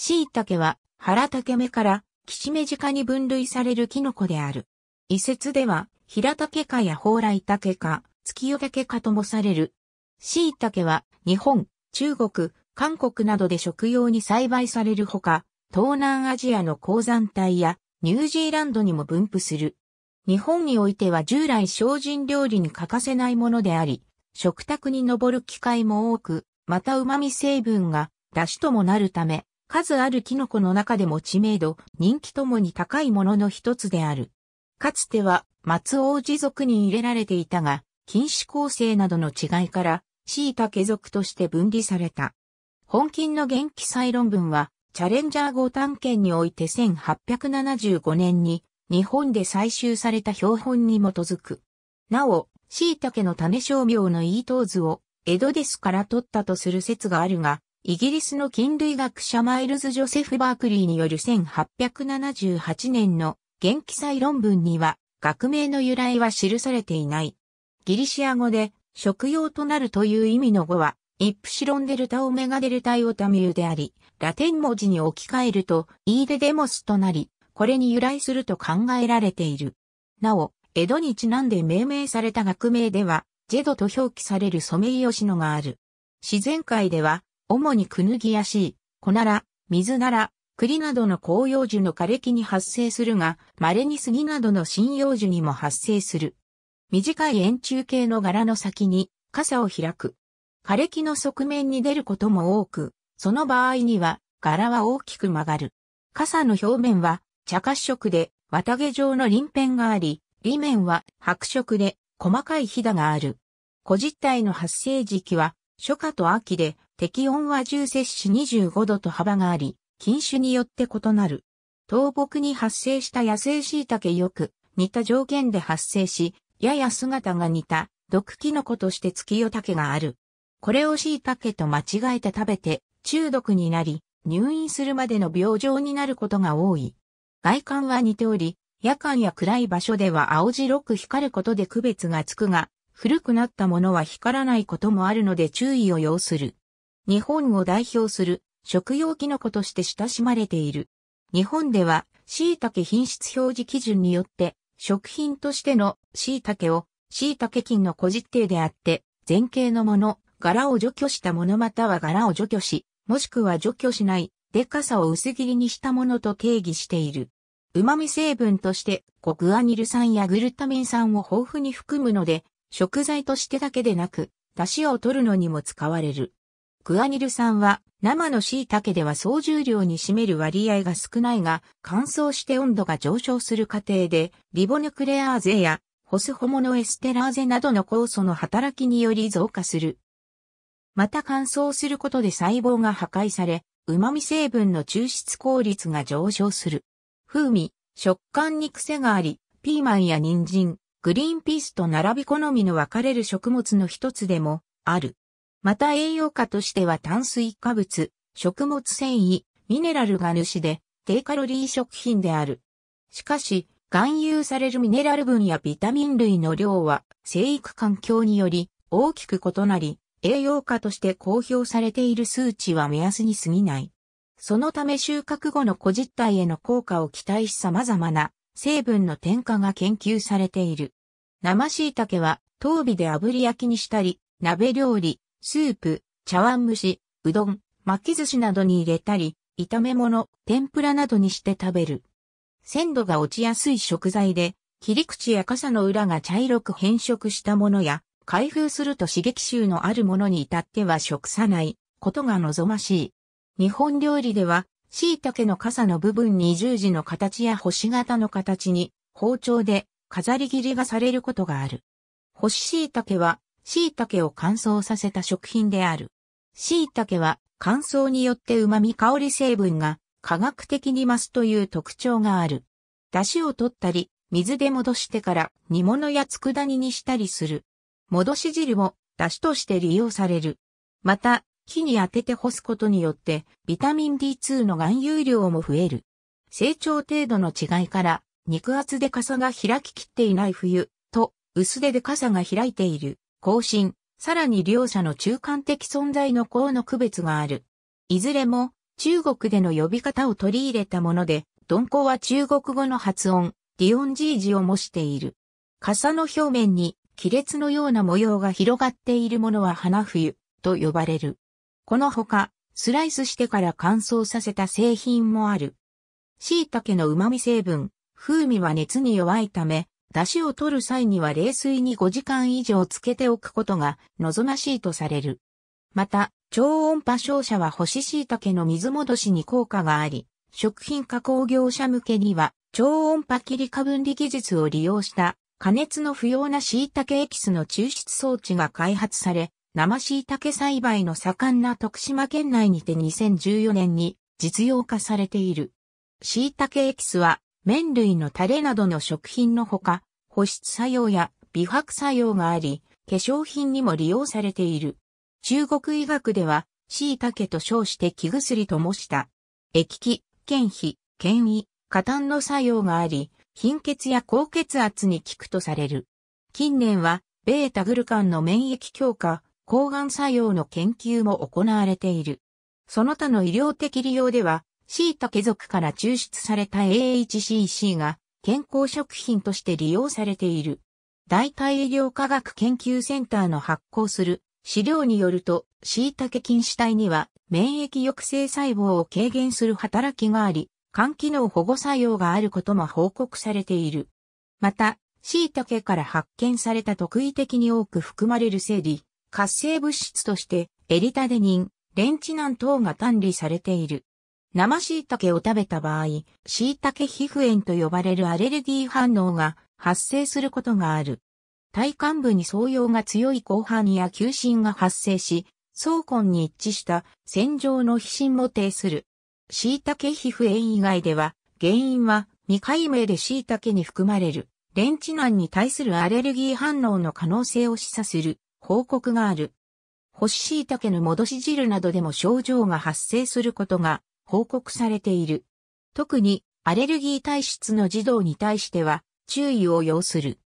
椎茸は、原竹目から、キしメジカに分類されるキノコである。遺説では、平竹科や蓬莱竹科、月夜竹科ともされる。椎茸は、日本、中国、韓国などで食用に栽培されるほか、東南アジアの鉱山帯やニュージーランドにも分布する。日本においては従来精進料理に欠かせないものであり、食卓に上る機会も多く、また旨味成分が出汁ともなるため、数あるキノコの中でも知名度、人気ともに高いものの一つである。かつては、松王子族に入れられていたが、菌止構成などの違いから、椎茸族として分離された。本菌の元気再論文は、チャレンジャー号探検において1875年に、日本で採集された標本に基づく。なお、椎茸の種商業のイートーズを、江戸ですから取ったとする説があるが、イギリスの菌類学者マイルズ・ジョセフ・バークリーによる1878年の元気祭論文には、学名の由来は記されていない。ギリシア語で、食用となるという意味の語は、イプシロンデルタオメガデルタイオタミューであり、ラテン文字に置き換えると、イーデデモスとなり、これに由来すると考えられている。なお、江戸にちなんで命名された学名では、ジェドと表記されるソメイヨシノがある。自然界では、主にクヌギやシイ、コナラ、水なら、栗などの広葉樹の枯れ木に発生するが、稀に杉などの針葉樹にも発生する。短い円柱形の柄の先に、傘を開く。枯れ木の側面に出ることも多く、その場合には、柄は大きく曲がる。傘の表面は、茶褐色で、綿毛状の鱗片があり、裏面は白色で、細かいひだがある。小実体の発生時期は、初夏と秋で、適温は重摂取25度と幅があり、菌種によって異なる。倒木に発生した野生椎茸よく似た条件で発生し、やや姿が似た毒キノコとして月夜竹がある。これを椎茸と間違えて食べて中毒になり、入院するまでの病状になることが多い。外観は似ており、夜間や暗い場所では青白く光ることで区別がつくが、古くなったものは光らないこともあるので注意を要する。日本を代表する食用キノコとして親しまれている。日本では、椎茸品質表示基準によって、食品としての椎茸を、椎茸菌の個実定であって、前景のもの、柄を除去したものまたは柄を除去し、もしくは除去しない、でかさを薄切りにしたものと定義している。旨味成分として、コグアニル酸やグルタミン酸を豊富に含むので、食材としてだけでなく、出汁を取るのにも使われる。グアニル酸は生の椎茸では総重量に占める割合が少ないが乾燥して温度が上昇する過程でリボヌクレアーゼやホスホモノエステラーゼなどの酵素の働きにより増加する。また乾燥することで細胞が破壊され、旨味成分の抽出効率が上昇する。風味、食感に癖があり、ピーマンや人参、グリーンピースと並び好みの分かれる食物の一つでもある。また栄養価としては炭水化物、食物繊維、ミネラルが主で、低カロリー食品である。しかし、含有されるミネラル分やビタミン類の量は、生育環境により大きく異なり、栄養価として公表されている数値は目安に過ぎない。そのため収穫後の個実体への効果を期待し様々な成分の添加が研究されている。生椎茸は、頭尾で炙り焼きにしたり、鍋料理、スープ、茶碗蒸し、うどん、巻き寿司などに入れたり、炒め物、天ぷらなどにして食べる。鮮度が落ちやすい食材で、切り口や傘の裏が茶色く変色したものや、開封すると刺激臭のあるものに至っては食さないことが望ましい。日本料理では、椎茸の傘の部分に十字の形や星型の形に包丁で飾り切りがされることがある。星椎茸は椎茸を乾燥させた食品である。椎茸は乾燥によって旨味香り成分が科学的に増すという特徴がある。出汁を取ったり、水で戻してから煮物や佃煮にしたりする。戻し汁も出汁として利用される。また、木に当てて干すことによって、ビタミン D2 の含有量も増える。成長程度の違いから、肉厚で傘が開ききっていない冬と、薄手で傘が開いている後進、さらに両者の中間的存在の項の区別がある。いずれも中国での呼び方を取り入れたもので、鈍行は中国語の発音、ディオンジージを模している。傘の表面に亀裂のような模様が広がっているものは花冬と呼ばれる。このほか、スライスしてから乾燥させた製品もある。椎茸の旨味成分、風味は熱に弱いため、出汁を取る際には冷水に5時間以上漬けておくことが望ましいとされる。また、超音波照射は干し椎茸の水戻しに効果があり、食品加工業者向けには超音波切り化分離技術を利用した加熱の不要な椎茸エキスの抽出装置が開発され、生椎茸栽培の盛んな徳島県内にて2014年に実用化されている。椎茸エキスは麺類のタレなどの食品のほか、保湿作用や美白作用があり、化粧品にも利用されている。中国医学では、椎茸と称して木薬ともした。液気、健脾、健胃、加炭の作用があり、貧血や高血圧に効くとされる。近年は、ベータグルカンの免疫強化、抗がん作用の研究も行われている。その他の医療的利用では、シタケ族から抽出された AHCC が健康食品として利用されている。代替医療科学研究センターの発行する資料によると、シタケ菌死体には免疫抑制細胞を軽減する働きがあり、肝機能保護作用があることも報告されている。また、シタケから発見された特異的に多く含まれる生理、活性物質として、エリタデニン、レンチナン等が単理されている。生椎茸を食べた場合、椎茸皮膚炎と呼ばれるアレルギー反応が発生することがある。体幹部に創用が強い広範や球心が発生し、相根に一致した線状の皮疹も呈する。椎茸皮膚炎以外では、原因は未解明で椎茸に含まれる、レンチナンに対するアレルギー反応の可能性を示唆する報告がある。干し椎茸の戻し汁などでも症状が発生することが報告されている。特にアレルギー体質の児童に対しては注意を要する。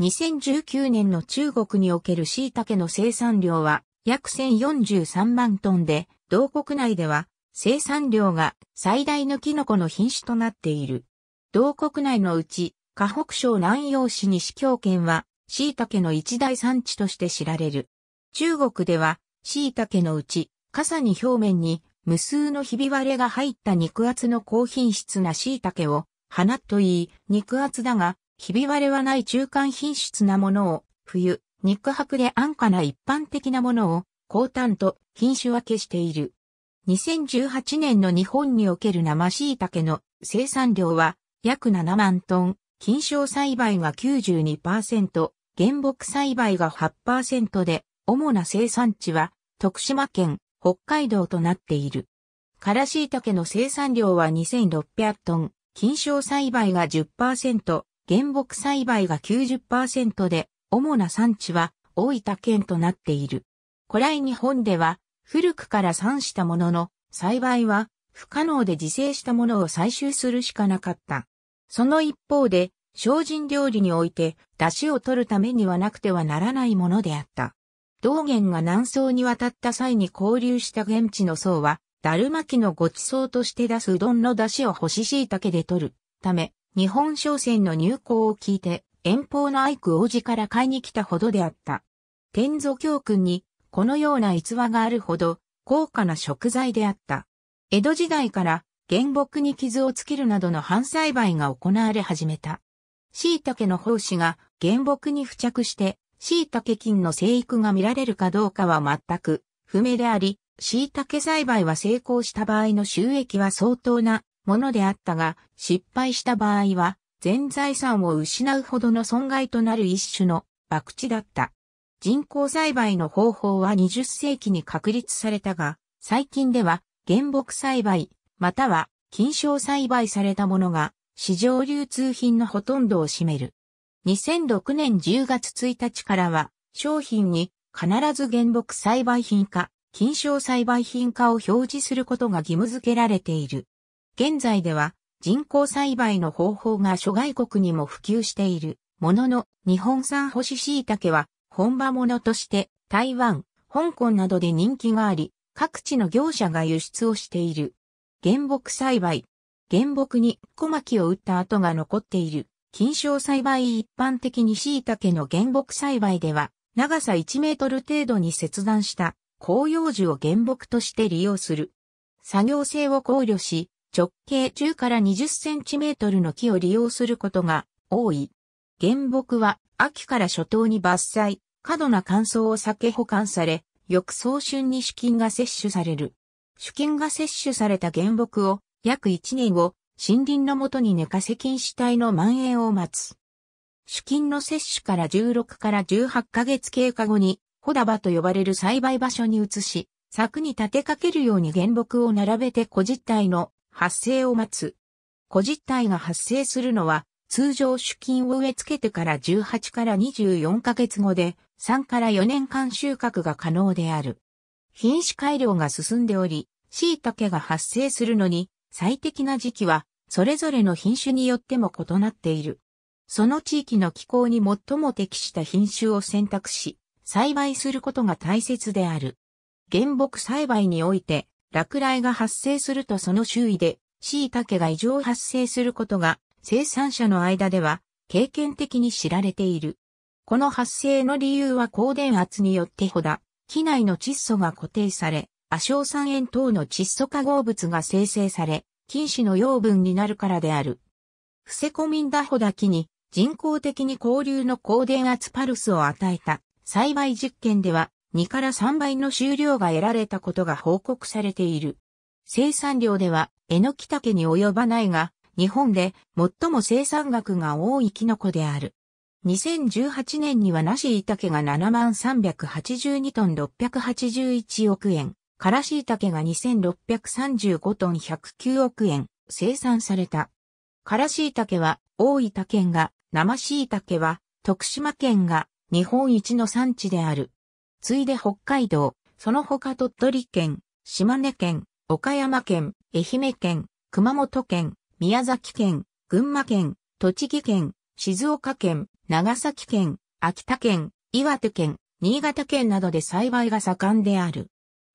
2019年の中国における椎茸の生産量は約1043万トンで、同国内では生産量が最大のキノコの品種となっている。同国内のうち、河北省南陽市西京県は、椎茸の一大産地として知られる。中国では、椎茸のうち、傘に表面に無数のひび割れが入った肉厚の高品質な椎茸を、花といい、肉厚だが、ひび割れはない中間品質なものを、冬、肉薄で安価な一般的なものを、高炭と品種分けしている。2018年の日本における生椎茸の生産量は約7万トン、金賞栽培が92%、原木栽培が8%で、主な生産地は徳島県、北海道となっている。カラシイタケの生産量は2600トン、金賞栽培が10%、原木栽培が90%で、主な産地は大分県となっている。古来日本では古くから産したものの、栽培は不可能で自生したものを採集するしかなかった。その一方で、精進料理において、出汁を取るためにはなくてはならないものであった。道元が南宋に渡った際に交流した現地の僧は、だるまきのごちそうとして出すうどんの出汁を干し椎茸で取るため、日本商船の入港を聞いて、遠方の愛久王子から買いに来たほどであった。天祖教訓に、このような逸話があるほど、高価な食材であった。江戸時代から、原木に傷をつけるなどの反栽培が行われ始めた。椎茸の胞子が原木に付着して椎茸菌の生育が見られるかどうかは全く不明であり、椎茸栽培は成功した場合の収益は相当なものであったが、失敗した場合は全財産を失うほどの損害となる一種の博打だった。人工栽培の方法は20世紀に確立されたが、最近では原木栽培、または菌床栽培されたものが市場流通品のほとんどを占める。2006年10月1日からは、商品に必ず原木栽培品か、金賞栽培品かを表示することが義務付けられている。現在では、人工栽培の方法が諸外国にも普及している。ものの、日本産干し椎茸は、本場ものとして、台湾、香港などで人気があり、各地の業者が輸出をしている。原木栽培。原木に小牧を打った跡が残っている。金賞栽培一般的に椎茸の原木栽培では、長さ1メートル程度に切断した紅葉樹を原木として利用する。作業性を考慮し、直径10から20センチメートルの木を利用することが多い。原木は秋から初冬に伐採、過度な乾燥を避け保管され、翌早春に主菌が摂取される。主菌が摂取された原木を約1年を森林のもとに寝かせ菌死体の蔓延を待つ。主菌の摂取から16から18ヶ月経過後に、ホダバと呼ばれる栽培場所に移し、柵に立てかけるように原木を並べて小実体の発生を待つ。小実体が発生するのは、通常主菌を植え付けてから18から24ヶ月後で、3から4年間収穫が可能である。品種改良が進んでおり、椎茸が発生するのに最適な時期はそれぞれの品種によっても異なっている。その地域の気候に最も適した品種を選択し、栽培することが大切である。原木栽培において、落雷が発生するとその周囲で、椎茸が異常発生することが、生産者の間では、経験的に知られている。この発生の理由は高電圧によってほだ、機内の窒素が固定され、亜硝酸塩等の窒素化合物が生成され、菌糸の養分になるからである。伏せ込みんだホだけに人工的に交流の高電圧パルスを与えた栽培実験では2から3倍の収量が得られたことが報告されている。生産量ではエノキタケに及ばないが、日本で最も生産額が多いキノコである。2018年にはナシイタケが7382トン681億円。からしけが2635トン109億円生産された。からしいは大分県が、生しいたけは徳島県が日本一の産地である。ついで北海道、その他鳥取県、島根県、岡山県、愛媛県、熊本県、宮崎県、群馬県、栃木県、静岡県、長崎県、秋田県、岩手県、新潟県などで栽培が盛んである。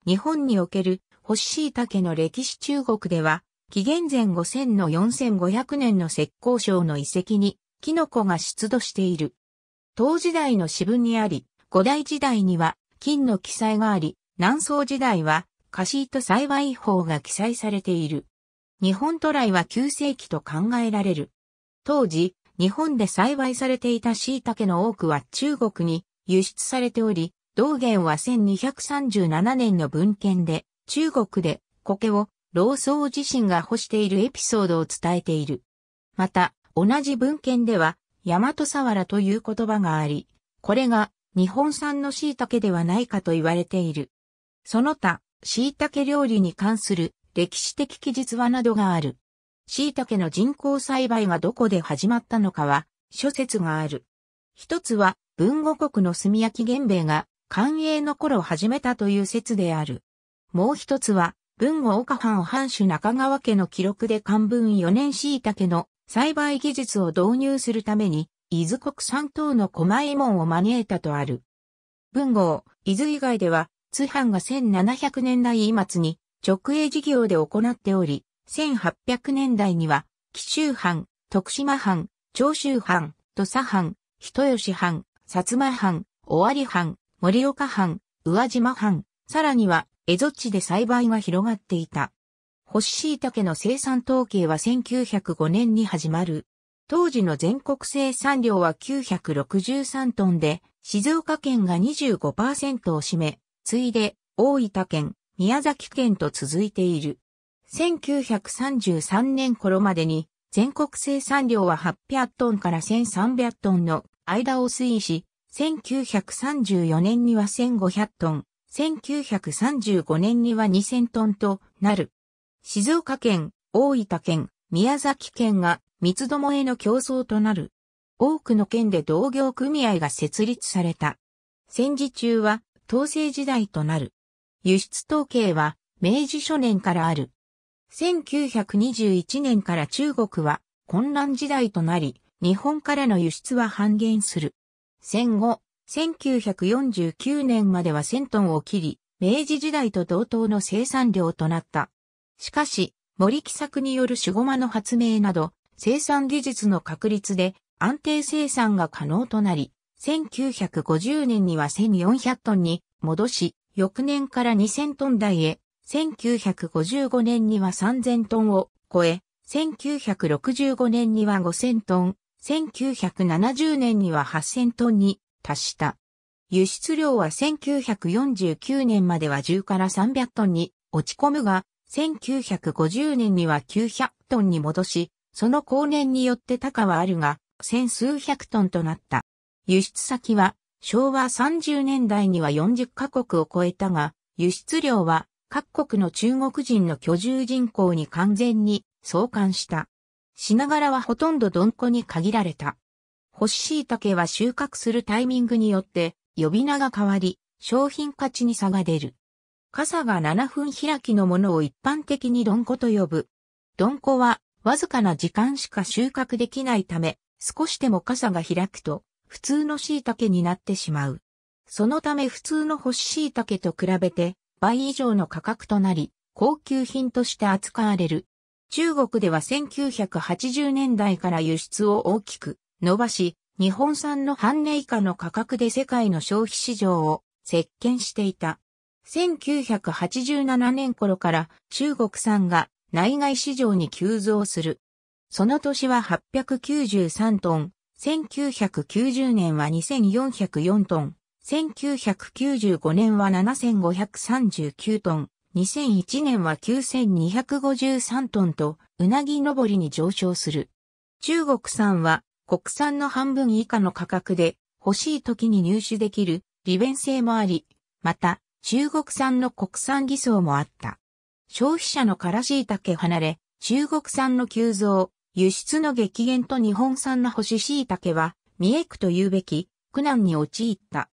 日本における干し椎茸の歴史中国では、紀元前5000の4500年の石膏省の遺跡に、キノコが出土している。唐時代の支部にあり、古代時代には金の記載があり、南宋時代はカシート栽培法が記載されている。日本渡来は9世紀と考えられる。当時、日本で栽培されていた椎茸の多くは中国に輸出されており、道元は1237年の文献で、中国で苔を老僧自身が干しているエピソードを伝えている。また、同じ文献では、大和沢という言葉があり、これが日本産の椎茸ではないかと言われている。その他、椎茸料理に関する歴史的記述話などがある。椎茸の人工栽培がどこで始まったのかは諸説がある。一つは、文語国の炭焼き玄米が官営の頃始めたという説である。もう一つは、文後岡藩藩主中川家の記録で漢文4年椎茸の栽培技術を導入するために、伊豆国三島の狛衛門を招いたとある。文豪、伊豆以外では、津藩が1700年代末に直営事業で行っており、1800年代には、紀州藩、徳島藩、長州藩、土佐藩、人吉藩、薩摩藩、尾張藩、盛岡藩、宇和島藩、さらには、江戸地で栽培が広がっていた。干し椎茸の生産統計は1905年に始まる。当時の全国生産量は963トンで、静岡県が25%を占め、次いで大分県、宮崎県と続いている。1933年頃までに全国生産量は800トンから1300トンの間を推移し、1934年には1500トン、1935年には2000トンとなる。静岡県、大分県、宮崎県が三つどもへの競争となる。多くの県で同業組合が設立された。戦時中は統制時代となる。輸出統計は明治初年からある。1921年から中国は混乱時代となり、日本からの輸出は半減する。戦後、1949年までは1000トンを切り、明治時代と同等の生産量となった。しかし、森木作による守ごまの発明など、生産技術の確立で安定生産が可能となり、1950年には1400トンに戻し、翌年から2000トン台へ、1955年には3000トンを超え、1965年には5000トン、1970年には8000トンに達した。輸出量は1949年までは10から300トンに落ち込むが、1950年には900トンに戻し、その後年によって高はあるが、千数百トンとなった。輸出先は昭和30年代には40カ国を超えたが、輸出量は各国の中国人の居住人口に完全に相関した。品柄はほとんどどんこに限られた。干し椎茸は収穫するタイミングによって呼び名が変わり、商品価値に差が出る。傘が7分開きのものを一般的にどんこと呼ぶ。どんこはわずかな時間しか収穫できないため、少しでも傘が開くと普通の椎茸になってしまう。そのため普通の干し椎茸と比べて倍以上の価格となり、高級品として扱われる中国では1980年代から輸出を大きく伸ばし、日本産の半値以下の価格で世界の消費市場を石鹸していた。1987年頃から中国産が内外市場に急増する。その年は893トン、1990年は2404トン、1995年は7539トン、2001年は9253トンと、うなぎ登りに上昇する。中国産は国産の半分以下の価格で欲しい時に入手できる利便性もあり、また中国産の国産偽装もあった。消費者のからしい竹離れ、中国産の急増、輸出の激減と日本産の干し椎茸は、三重区と言うべき、苦難に陥った。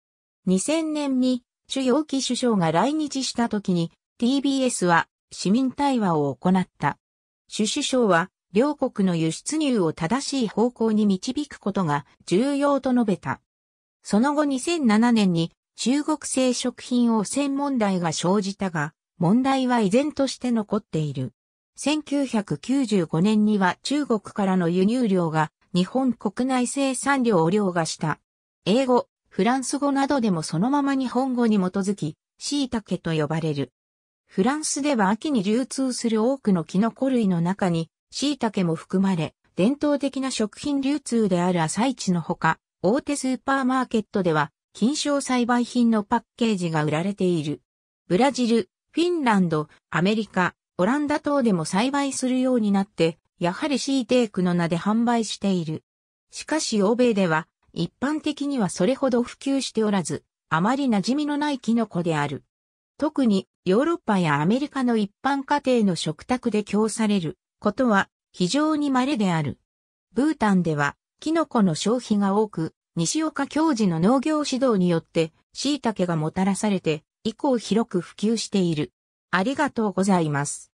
2000年に、主要機首相が来日した時に、TBS は市民対話を行った。主首相は両国の輸出入を正しい方向に導くことが重要と述べた。その後2007年に中国製食品汚染問題が生じたが、問題は依然として残っている。1995年には中国からの輸入量が日本国内生産量を凌駕した。英語、フランス語などでもそのまま日本語に基づき、椎茸と呼ばれる。フランスでは秋に流通する多くのキノコ類の中に、椎茸も含まれ、伝統的な食品流通である朝市のほか、大手スーパーマーケットでは、金賞栽培品のパッケージが売られている。ブラジル、フィンランド、アメリカ、オランダ等でも栽培するようになって、やはりシーテークの名で販売している。しかし欧米では、一般的にはそれほど普及しておらず、あまり馴染みのないキノコである。特にヨーロッパやアメリカの一般家庭の食卓で供されることは非常に稀である。ブータンではキノコの消費が多く、西岡教授の農業指導によって椎茸がもたらされて以降広く普及している。ありがとうございます。